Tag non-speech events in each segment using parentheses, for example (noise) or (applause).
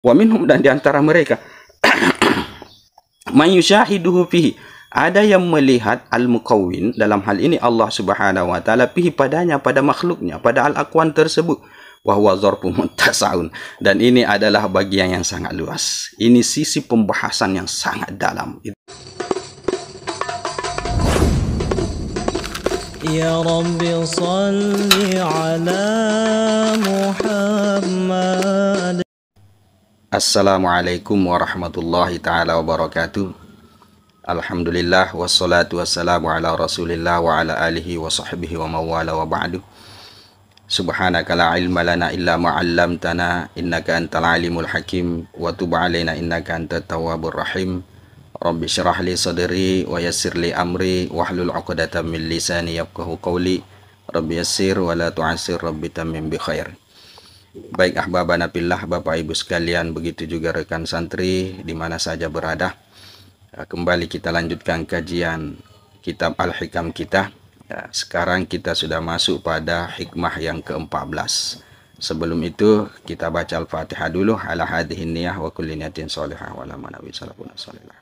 wa minhum dan di antara mereka (clears throat) may yushahiduhu fihi ada yang melihat al-muqawwin dalam hal ini Allah Subhanahu wa taala fihi padanya pada makhluknya pada al-aqwan tersebut wa huwa zarfu muttasaun dan ini adalah bagian yang sangat luas ini sisi pembahasan yang sangat dalam Ya رب صل على محمد Assalamualaikum warahmatullahi taala wabarakatuh. Alhamdulillah wassalatu wassalamu ala Rasulillah wa ala alihi wa sahbihi wa mawala wa ba'du. Subhanaka la ilma lana illa ma 'allamtana innaka antal alimul hakim wa tub alaina innaka antat tawwabur rahim. Rabbi syrah li sadri wa yassir li amri wa hlul 'uqdatam min lisani yafqahu qawli. Rabbi yassir wa la tu'assir rabbi tamim bi khair. Baik ahbabana pillah Bapak Ibu sekalian begitu juga rekan santri di mana saja berada. Ya, kembali kita lanjutkan kajian kitab Al-Hikam kita. Ya, sekarang kita sudah masuk pada hikmah yang ke-14. Sebelum itu kita baca Al-Fatihah dulu ala hadhihi niyah wa kulli niyatin shalihah wa la manawi salafun salihah.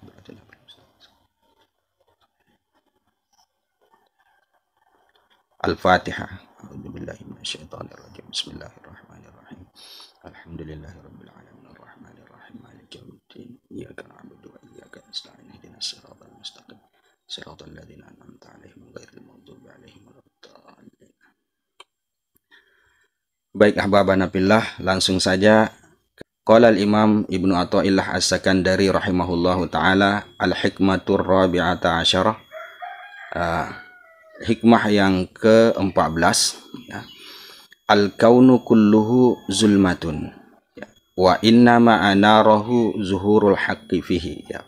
Al-Fatihah. Bismillahirrahmanirrahim. Alhamdulillahirrabbilalamin Ar-Rahmanirrahim Maliki yawmiddin Iyaka na'budu wa iyaka nasta'in Ihdinas Baik ahbabana langsung saja Qala al-Imam Ibnu Athaillah As-Sakandari rahimahullahu taala Al-Hikmatur Rabi'ata Asyarah uh, Hikmah yang ke-14 al kaunu kulluhu zulmatun ya. wa inna ma rohu zuhurul haqqi fihi ya.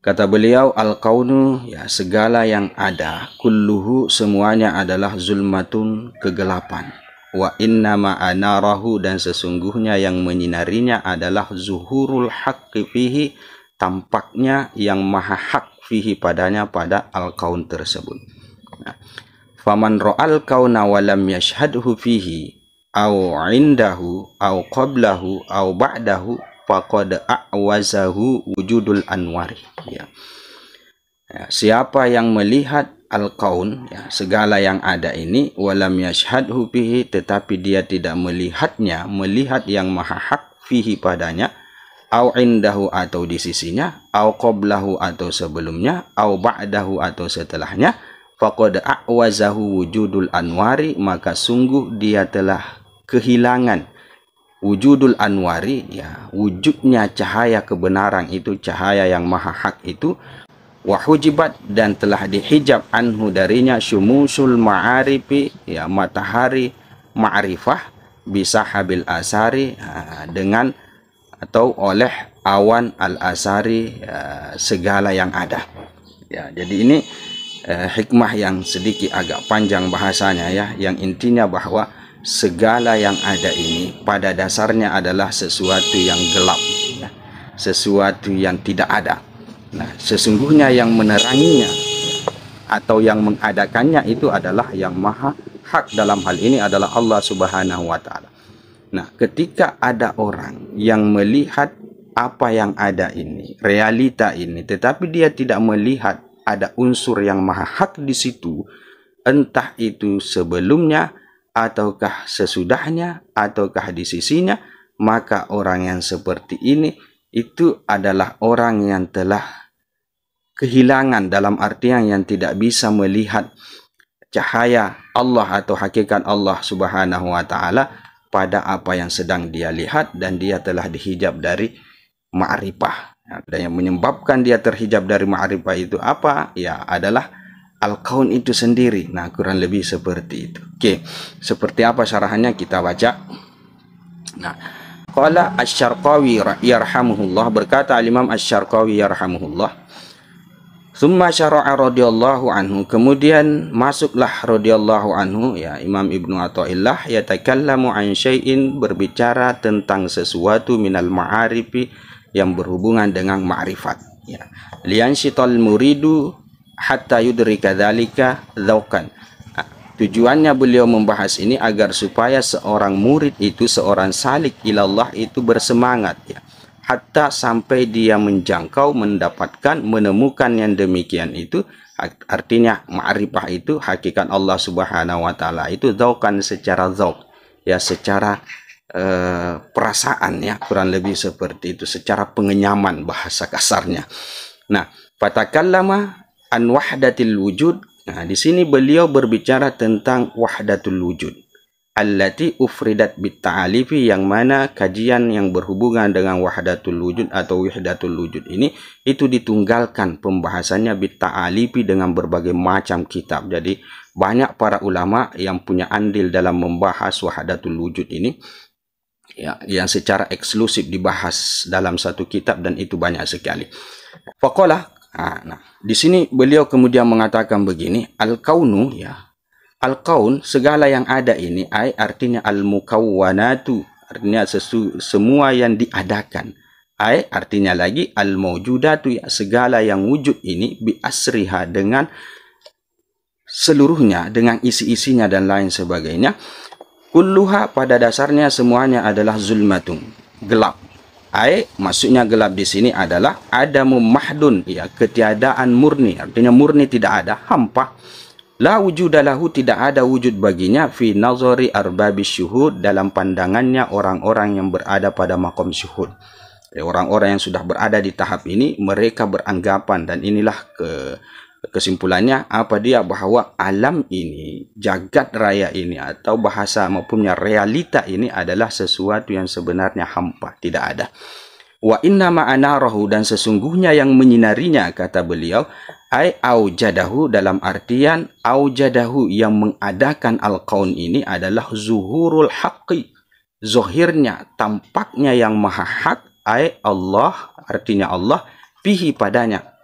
Kata beliau al kaunu ya segala yang ada kulluhu semuanya adalah zulmatun kegelapan wa inna ma anarahu dan sesungguhnya yang menyinarinya adalah zuhurul haqqi fihi tampaknya yang maha hak fihi padanya pada al kaun tersebut. Ya faman roal kauna wa yashhadhu fihi au indahu au qablahu au ba'dahu faqad a'wazahu wujudul anwari ya. ya siapa yang melihat al-kaun ya, segala yang ada ini walam yashhadhu fihi tetapi dia tidak melihatnya melihat yang maha hak fihi padanya au indahu atau di sisinya au qablahu atau sebelumnya au ba'dahu atau setelahnya faqad awazahu wujudul anwari maka sungguh dia telah kehilangan wujudul anwari ya wujudnya cahaya kebenaran itu cahaya yang maha hak itu wahujibat dan telah dihijab anhu darinya syumusul ma'arifi ya matahari ma'rifah bisa habil asari dengan atau oleh awan al asari ya, segala yang ada ya jadi ini eh, hikmah yang sedikit agak panjang bahasanya ya yang intinya bahwa segala yang ada ini pada dasarnya adalah sesuatu yang gelap ya. sesuatu yang tidak ada nah sesungguhnya yang meneranginya atau yang mengadakannya itu adalah yang maha hak dalam hal ini adalah Allah Subhanahu wa taala. Nah, ketika ada orang yang melihat apa yang ada ini, realita ini, tetapi dia tidak melihat ada unsur yang maha hak di situ, entah itu sebelumnya ataukah sesudahnya ataukah di sisinya, maka orang yang seperti ini itu adalah orang yang telah kehilangan dalam artian yang tidak bisa melihat cahaya Allah atau hakikat Allah Subhanahu wa taala pada apa yang sedang dia lihat dan dia telah dihijab dari ma'rifah Nah, dan yang menyebabkan dia terhijab dari ma'rifah itu apa? Ya, adalah al-kaun itu sendiri. Nah, kurang lebih seperti itu. Oke, seperti apa syarahannya kita baca. Nah, qala asy-Syarqawi yarhamuhullah berkata al-Imam asy-Syarqawi yarhamuhullah Summa syara'a radhiyallahu anhu. Kemudian masuklah radhiyallahu anhu ya Imam Ibnu Athaillah yatakallamu an syai'in berbicara tentang sesuatu minal ma'arifi yang berhubungan dengan ma'rifat ya tol muridu hatta yudrika dzalika dzauqan tujuannya beliau membahas ini agar supaya seorang murid itu seorang salik ilallah itu bersemangat ya hatta sampai dia menjangkau mendapatkan menemukan yang demikian itu artinya ma'rifah itu hakikat Allah Subhanahu wa taala itu zaukan secara zauk ya secara Eh, perasaan ya kurang lebih seperti itu secara pengenyaman bahasa kasarnya. Nah, fatakallama an wahdatil wujud. Nah, di sini beliau berbicara tentang wahdatul wujud. Allati ufridat bitta'alifi yang mana kajian yang berhubungan dengan wahdatul wujud atau wahdatul wujud ini itu ditunggalkan pembahasannya bitta'alifi dengan berbagai macam kitab. Jadi banyak para ulama yang punya andil dalam membahas wahdatul wujud ini ya, yang secara eksklusif dibahas dalam satu kitab dan itu banyak sekali. Faqalah nah, di sini beliau kemudian mengatakan begini, al-kaunu ya. Al-kaun segala yang ada ini ay artinya al-mukawwanatu, artinya sesu, semua yang diadakan. ay artinya lagi al-mawjudatu ya segala yang wujud ini bi asriha dengan seluruhnya dengan isi-isinya dan lain sebagainya kulluha pada dasarnya semuanya adalah zulmatun, gelap. Ai maksudnya gelap di sini adalah adamu mahdun, ya ketiadaan murni, artinya murni tidak ada, hampa. La wujudalahu tidak ada wujud baginya fi nazari arbabi syuhud dalam pandangannya orang-orang yang berada pada makom syuhud. Ya, orang-orang yang sudah berada di tahap ini mereka beranggapan dan inilah ke Kesimpulannya apa dia bahwa alam ini, jagat raya ini atau bahasa maupunnya realita ini adalah sesuatu yang sebenarnya hampa, tidak ada. Wa inna ma'anarahu dan sesungguhnya yang menyinarinya kata beliau ai jadahu dalam artian jadahu yang mengadakan al-qaun ini adalah zuhurul hakik, zohirnya tampaknya yang maha hak ai Allah artinya Allah pihi padanya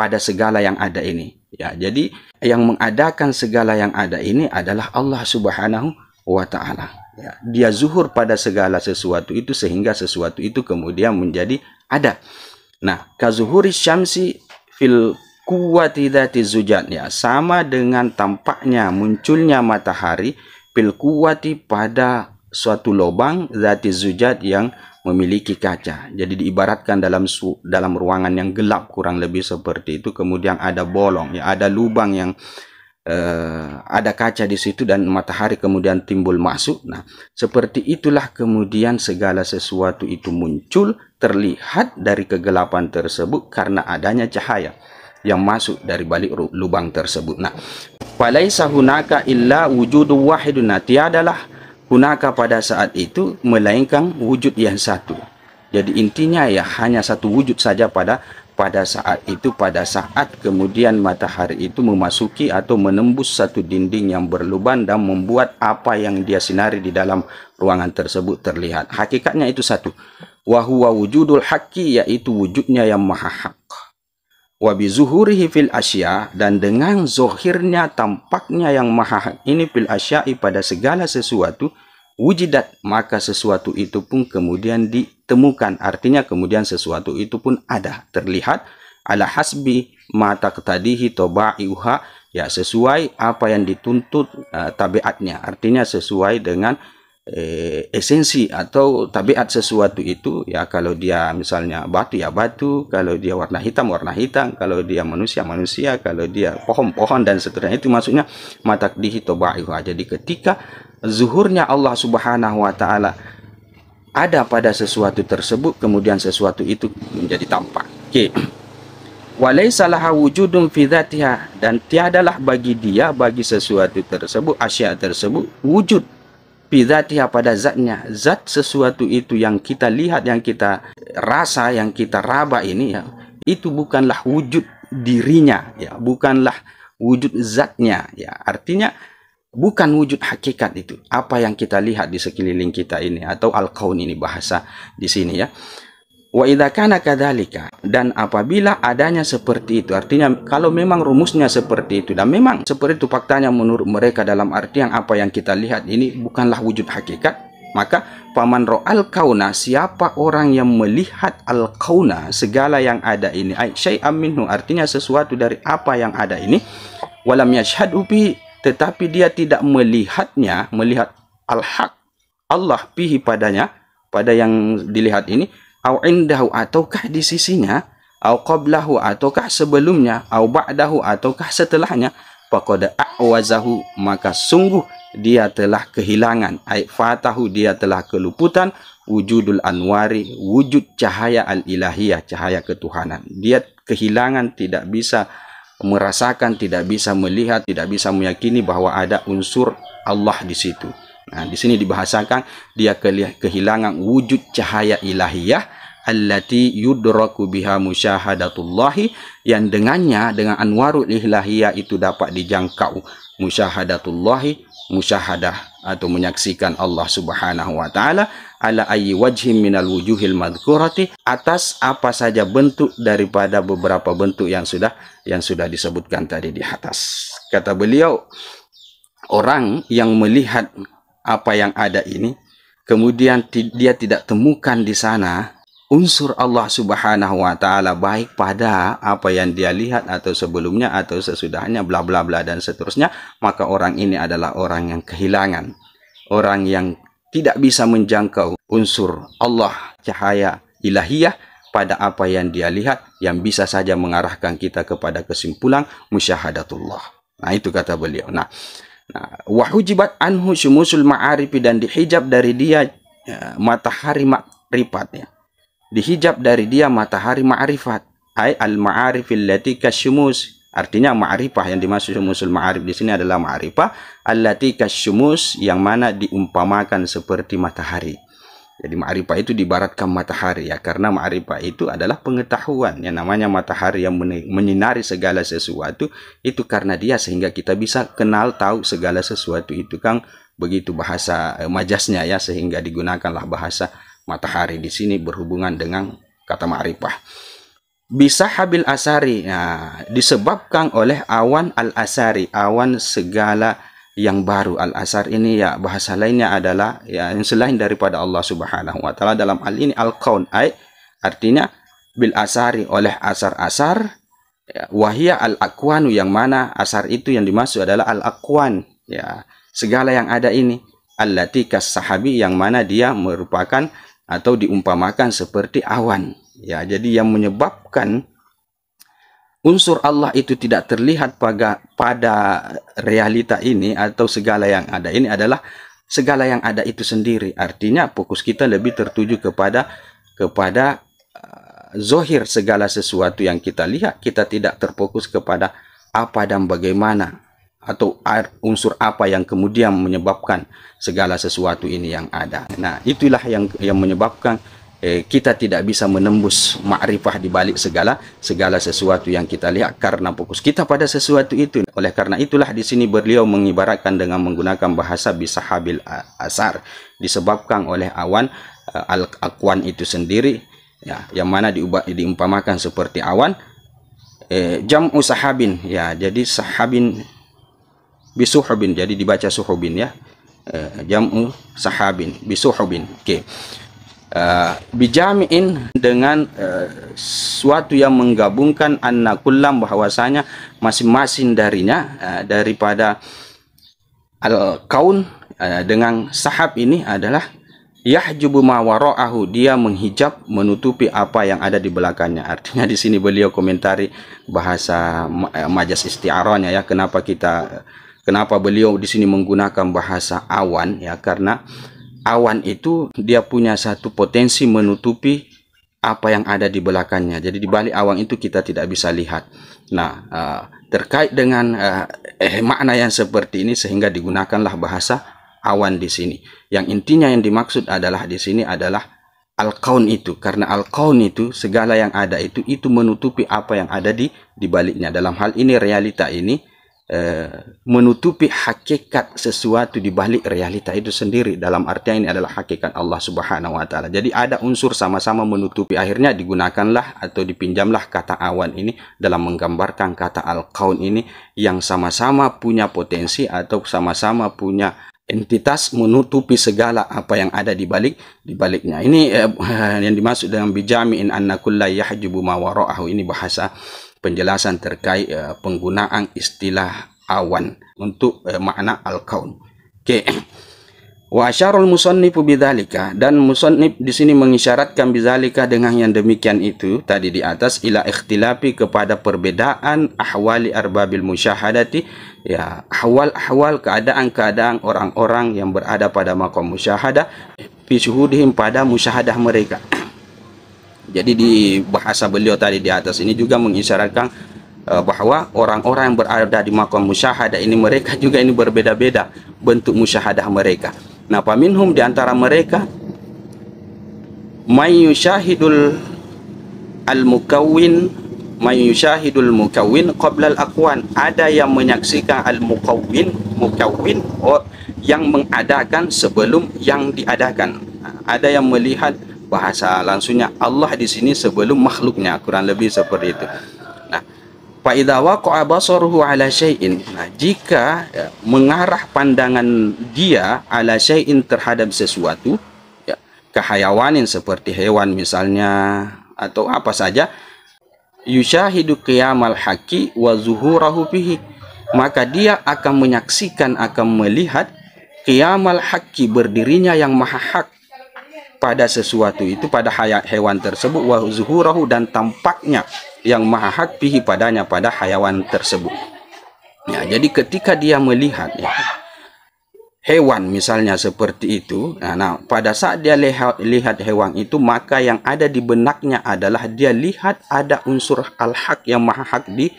pada segala yang ada ini. Ya, jadi yang mengadakan segala yang ada ini adalah Allah Subhanahu wa taala. Ya, dia zuhur pada segala sesuatu itu sehingga sesuatu itu kemudian menjadi ada. Nah, kazuhuri syamsi fil kuwati dzati zujat ya sama dengan tampaknya munculnya matahari fil kuwati pada suatu lubang dzati zujat yang memiliki kaca. Jadi diibaratkan dalam su dalam ruangan yang gelap kurang lebih seperti itu. Kemudian ada bolong, ya ada lubang yang eh, ada kaca di situ dan matahari kemudian timbul masuk. Nah, seperti itulah kemudian segala sesuatu itu muncul terlihat dari kegelapan tersebut karena adanya cahaya yang masuk dari balik lubang tersebut. Nah, falaisa hunaka illa wujudu wahidun. Nah, tiadalah hunaka pada saat itu melainkan wujud yang satu. Jadi intinya ya hanya satu wujud saja pada pada saat itu pada saat kemudian matahari itu memasuki atau menembus satu dinding yang berlubang dan membuat apa yang dia sinari di dalam ruangan tersebut terlihat. Hakikatnya itu satu. Wahuwa wujudul haki yaitu wujudnya yang maha hak wabi zuhurihi fil asya dan dengan zohirnya tampaknya yang maha ini fil asya'i pada segala sesuatu wujidat maka sesuatu itu pun kemudian ditemukan artinya kemudian sesuatu itu pun ada terlihat ala hasbi mata ketadihi iuha ya sesuai apa yang dituntut uh, tabiatnya artinya sesuai dengan eh, esensi atau tabiat sesuatu itu ya kalau dia misalnya batu ya batu kalau dia warna hitam warna hitam kalau dia manusia manusia kalau dia pohon pohon dan seterusnya itu maksudnya matak dihitobaihu jadi ketika zuhurnya Allah subhanahu wa ta'ala ada pada sesuatu tersebut kemudian sesuatu itu menjadi tampak okay (clears throat) walaisalah wujudun fi dan tiadalah bagi dia bagi sesuatu tersebut asya tersebut wujud bidatiha pada zatnya zat sesuatu itu yang kita lihat yang kita rasa yang kita raba ini ya itu bukanlah wujud dirinya ya bukanlah wujud zatnya ya artinya bukan wujud hakikat itu apa yang kita lihat di sekeliling kita ini atau al ini bahasa di sini ya Wa idza dan apabila adanya seperti itu artinya kalau memang rumusnya seperti itu dan memang seperti itu faktanya menurut mereka dalam arti yang apa yang kita lihat ini bukanlah wujud hakikat maka paman ro'al kauna siapa orang yang melihat al kauna segala yang ada ini syai'am minhu artinya sesuatu dari apa yang ada ini walam yashhadu bi tetapi dia tidak melihatnya melihat al haq Allah pihi padanya pada yang dilihat ini au indahu ataukah di sisinya au qablahu ataukah sebelumnya au ba'dahu ataukah setelahnya faqad awazahu maka sungguh dia telah kehilangan aib fatahu dia telah keluputan wujudul anwari wujud cahaya al ilahiyah cahaya ketuhanan dia kehilangan tidak bisa merasakan tidak bisa melihat tidak bisa meyakini bahwa ada unsur Allah di situ Ha, di sini dibahasakan dia kehilangan wujud cahaya ilahiyah allati yudraku biha musyahadatullahi yang dengannya dengan anwarul ilahiyah itu dapat dijangkau musyahadatullahi musyahadah atau menyaksikan Allah Subhanahu wa taala ala ayi wajhin minal wujuhil madhkurati atas apa saja bentuk daripada beberapa bentuk yang sudah yang sudah disebutkan tadi di atas kata beliau orang yang melihat apa yang ada ini, kemudian dia tidak temukan di sana unsur Allah Subhanahu wa taala baik pada apa yang dia lihat atau sebelumnya atau sesudahnya bla bla bla dan seterusnya, maka orang ini adalah orang yang kehilangan, orang yang tidak bisa menjangkau unsur Allah cahaya ilahiyah pada apa yang dia lihat yang bisa saja mengarahkan kita kepada kesimpulan musyahadatullah. Nah, itu kata beliau. Nah, Nah, wahujibat anhu syumusul ma'arifi dan dihijab dari dia ya, matahari ma'rifat ya. Dihijab dari dia matahari ma'rifat. Ai al ma'arifil lati kasyumus. Artinya ma'rifah yang dimaksud syumusul ma'arif di sini adalah ma'rifah allati kasyumus yang mana diumpamakan seperti matahari. Jadi ma'rifah itu dibaratkan matahari ya karena ma'rifah itu adalah pengetahuan yang namanya matahari yang menyinari segala sesuatu itu karena dia sehingga kita bisa kenal tahu segala sesuatu itu kan begitu bahasa eh, majasnya ya sehingga digunakanlah bahasa matahari di sini berhubungan dengan kata ma'rifah. Bisa habil asari nah, disebabkan oleh awan al asari awan segala yang baru al-asar ini ya bahasa lainnya adalah ya yang selain daripada Allah Subhanahu wa taala dalam hal ini al-kaun ay artinya bil asari oleh asar-asar ya, wahia al-akwanu yang mana asar itu yang dimaksud adalah al-akwan ya segala yang ada ini allati sahabi yang mana dia merupakan atau diumpamakan seperti awan ya jadi yang menyebabkan unsur Allah itu tidak terlihat pada, pada realita ini atau segala yang ada ini adalah segala yang ada itu sendiri. Artinya fokus kita lebih tertuju kepada kepada uh, zohir segala sesuatu yang kita lihat. Kita tidak terfokus kepada apa dan bagaimana atau unsur apa yang kemudian menyebabkan segala sesuatu ini yang ada. Nah, itulah yang yang menyebabkan eh, kita tidak bisa menembus makrifah di balik segala segala sesuatu yang kita lihat karena fokus kita pada sesuatu itu. Oleh karena itulah di sini beliau mengibaratkan dengan menggunakan bahasa bisahabil asar disebabkan oleh awan eh, al akwan itu sendiri ya yang mana diubah diumpamakan seperti awan eh, jam usahabin ya jadi sahabin bisuhubin jadi dibaca suhubin ya eh, jamu sahabin bisuhubin oke okay uh, bijami'in dengan uh, suatu yang menggabungkan anakulam bahwasanya masing-masing darinya uh, daripada al kaun uh, dengan sahab ini adalah yahjubu ma dia menghijab menutupi apa yang ada di belakangnya artinya di sini beliau komentari bahasa majas istiaronya ya kenapa kita kenapa beliau di sini menggunakan bahasa awan ya karena awan itu dia punya satu potensi menutupi apa yang ada di belakangnya. Jadi di balik awan itu kita tidak bisa lihat. Nah, eh, terkait dengan eh, eh, makna yang seperti ini sehingga digunakanlah bahasa awan di sini. Yang intinya yang dimaksud adalah di sini adalah al itu karena al itu segala yang ada itu itu menutupi apa yang ada di di baliknya. Dalam hal ini realita ini Eh, menutupi hakikat sesuatu di balik realita itu sendiri dalam artian ini adalah hakikat Allah Subhanahu wa taala. Jadi ada unsur sama-sama menutupi akhirnya digunakanlah atau dipinjamlah kata awan ini dalam menggambarkan kata al-kaun ini yang sama-sama punya potensi atau sama-sama punya entitas menutupi segala apa yang ada di balik di baliknya. Ini eh, (laughs) yang dimaksud dengan bijamin anna kullu yahjubu ma ini bahasa penjelasan terkait uh, penggunaan istilah awan untuk uh, makna al-kaun. Oke. (clears throat) Wa asyarul musannifu bidzalika dan musannif di sini mengisyaratkan bidzalika dengan yang demikian itu tadi di atas ila ikhtilafi kepada perbedaan ahwali arbabil musyahadati ya ahwal-ahwal keadaan-keadaan orang-orang yang berada pada maqam musyahadah fi pada musyahadah mereka. (clears throat) Jadi di bahasa beliau tadi di atas ini juga mengisyaratkan eh, bahawa orang-orang yang berada di makam musyahadah ini mereka juga ini berbeda-beda bentuk musyahadah mereka. Nah, paminhum di antara mereka may yushahidul al-mukawin may yushahidul mukawin qabla al-aqwan ada yang menyaksikan al-mukawin mukawin oh, yang mengadakan sebelum yang diadakan ada yang melihat bahasa langsungnya Allah di sini sebelum makhluknya kurang lebih seperti itu nah Fa'idha waqa'a basaruhu ala syai'in. Nah, jika ya, mengarah pandangan dia ala syai'in terhadap sesuatu, ya, ke seperti hewan misalnya, atau apa saja, yusyahidu qiyamal haki wa zuhurahu fihi. Maka dia akan menyaksikan, akan melihat qiyamal haki berdirinya yang maha hak pada sesuatu itu pada hewan tersebut wa dan tampaknya yang maha hak pihi padanya pada hayawan tersebut. Ya, jadi ketika dia melihat ya, hewan misalnya seperti itu, nah, nah pada saat dia lihat, lihat hewan itu maka yang ada di benaknya adalah dia lihat ada unsur al-haq yang maha hak di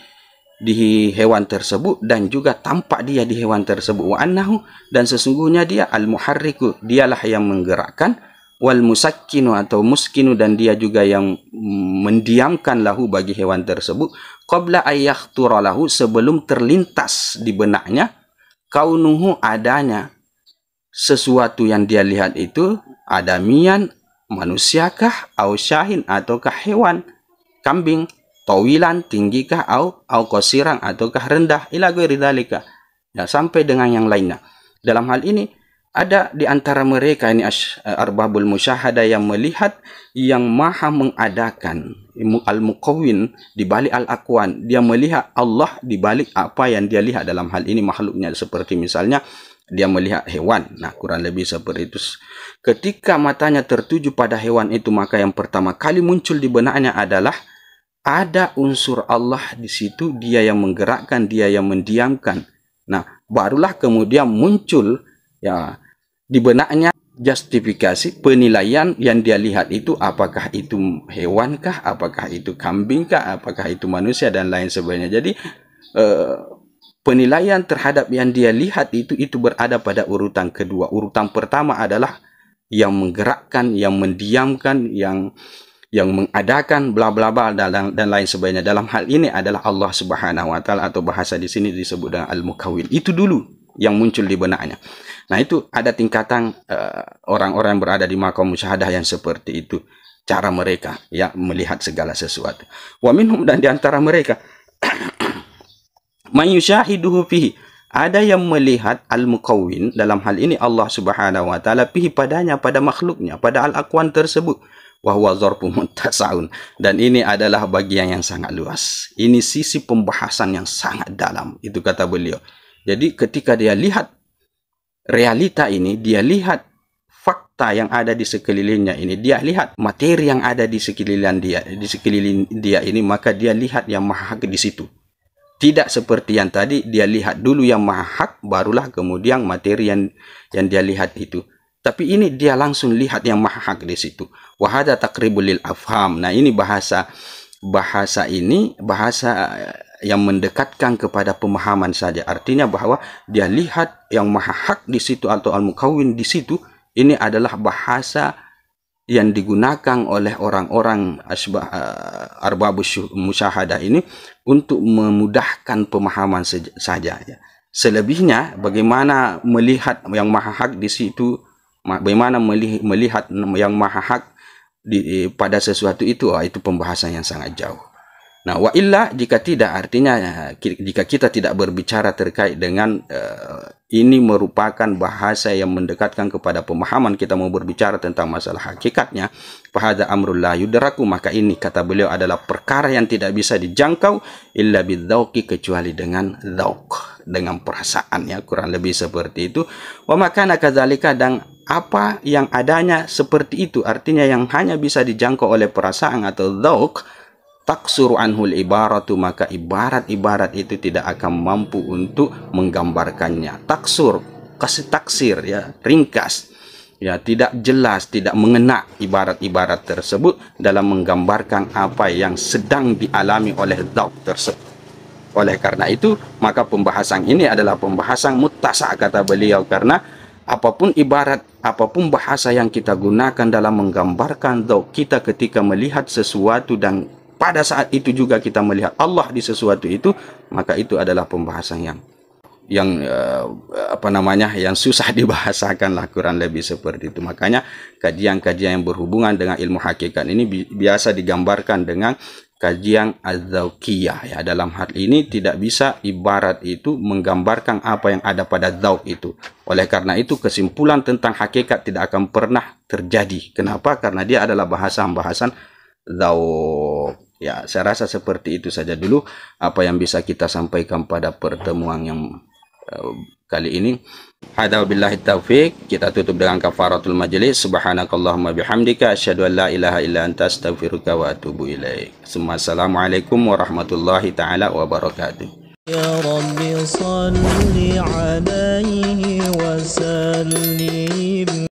di hewan tersebut dan juga tampak dia di hewan tersebut wa annahu dan sesungguhnya dia al-muharriku dialah yang menggerakkan wal musakkinu atau muskinu dan dia juga yang mendiamkan lahu bagi hewan tersebut qabla ayyakhtura lahu sebelum terlintas di benaknya kaunuhu adanya sesuatu yang dia lihat itu adamian manusiakah au syahin ataukah hewan kambing tawilan tinggikah au au kosirang ataukah rendah ila ghairi ya sampai dengan yang lainnya dalam hal ini ada di antara mereka ini eh, arbabul musyahada yang melihat yang maha mengadakan al-muqawwin di balik al-akwan. Dia melihat Allah di balik apa yang dia lihat dalam hal ini makhluknya seperti misalnya dia melihat hewan. Nah, kurang lebih seperti itu. Ketika matanya tertuju pada hewan itu, maka yang pertama kali muncul di benaknya adalah ada unsur Allah di situ, dia yang menggerakkan, dia yang mendiamkan. Nah, barulah kemudian muncul ya di benaknya justifikasi penilaian yang dia lihat itu apakah itu hewankah, apakah itu kambingkah, apakah itu manusia dan lain sebagainya. Jadi eh, penilaian terhadap yang dia lihat itu itu berada pada urutan kedua. Urutan pertama adalah yang menggerakkan, yang mendiamkan, yang yang mengadakan bla bla bla dan, dan lain sebagainya. Dalam hal ini adalah Allah Subhanahu wa taala atau bahasa di sini disebut dengan al-mukawin. Itu dulu yang muncul di benaknya. Nah itu ada tingkatan eh, orang-orang uh, yang berada di makom musyahadah yang seperti itu cara mereka ya melihat segala sesuatu. Wa minhum dan diantara mereka (clears throat) mayusyahiduhu fihi ada yang melihat al-mukawin dalam hal ini Allah Subhanahu wa taala fihi padanya pada makhluknya pada al aqwan tersebut wa zarfu dan ini adalah bagian yang sangat luas ini sisi pembahasan yang sangat dalam itu kata beliau jadi ketika dia lihat realita ini, dia lihat fakta yang ada di sekelilingnya ini, dia lihat materi yang ada di sekeliling dia, di sekeliling dia ini, maka dia lihat yang maha hak di situ. Tidak seperti yang tadi, dia lihat dulu yang maha hak, barulah kemudian materi yang yang dia lihat itu. Tapi ini dia langsung lihat yang maha hak di situ. Wahada takribulil afham. Nah ini bahasa bahasa ini bahasa yang mendekatkan kepada pemahaman saja. Artinya bahwa dia lihat yang maha hak di situ atau al-mukawin di situ ini adalah bahasa yang digunakan oleh orang-orang asbah uh, eh, arbabus musyahadah ini untuk memudahkan pemahaman saja ya. Selebihnya bagaimana melihat yang maha hak di situ bagaimana melihat yang maha hak di, eh, pada sesuatu itu ah, itu pembahasan yang sangat jauh. Nah, wa illa jika tidak artinya eh, jika kita tidak berbicara terkait dengan uh, ini merupakan bahasa yang mendekatkan kepada pemahaman kita mau berbicara tentang masalah hakikatnya, fahada amrul la yudraku maka ini kata beliau adalah perkara yang tidak bisa dijangkau illa bidzauqi kecuali dengan dzauq, dengan perasaan ya, kurang lebih seperti itu. Wa makana kadzalika dan apa yang adanya seperti itu artinya yang hanya bisa dijangkau oleh perasaan atau dzauq Taksur anhul ibaratu maka ibarat-ibarat itu tidak akan mampu untuk menggambarkannya taksur kasih taksir ya ringkas ya tidak jelas tidak mengena ibarat-ibarat tersebut dalam menggambarkan apa yang sedang dialami oleh dokter tersebut oleh karena itu maka pembahasan ini adalah pembahasan mutasa kata beliau karena apapun ibarat, apapun bahasa yang kita gunakan dalam menggambarkan dok kita ketika melihat sesuatu dan pada saat itu juga kita melihat Allah di sesuatu itu, maka itu adalah pembahasan yang yang eh, apa namanya yang susah (laughs) dibahasakan lah kurang lebih seperti itu makanya kajian-kajian yang berhubungan dengan ilmu hakikat ini bi biasa digambarkan dengan kajian azaukia ya dalam hal ini tidak bisa ibarat itu menggambarkan apa yang ada pada zauk itu oleh karena itu kesimpulan tentang hakikat tidak akan pernah terjadi kenapa karena dia adalah bahasa bahasan zauk Ya, saya rasa seperti itu saja dulu apa yang bisa kita sampaikan pada pertemuan yang eh, kali ini. Hada billahi taufik. Kita tutup dengan kafaratul majelis. Subhanakallahumma bihamdika asyhadu an la ilaha illa anta astaghfiruka wa atubu ilaik. Assalamualaikum warahmatullahi taala wabarakatuh. يا رب صل عليه وسلم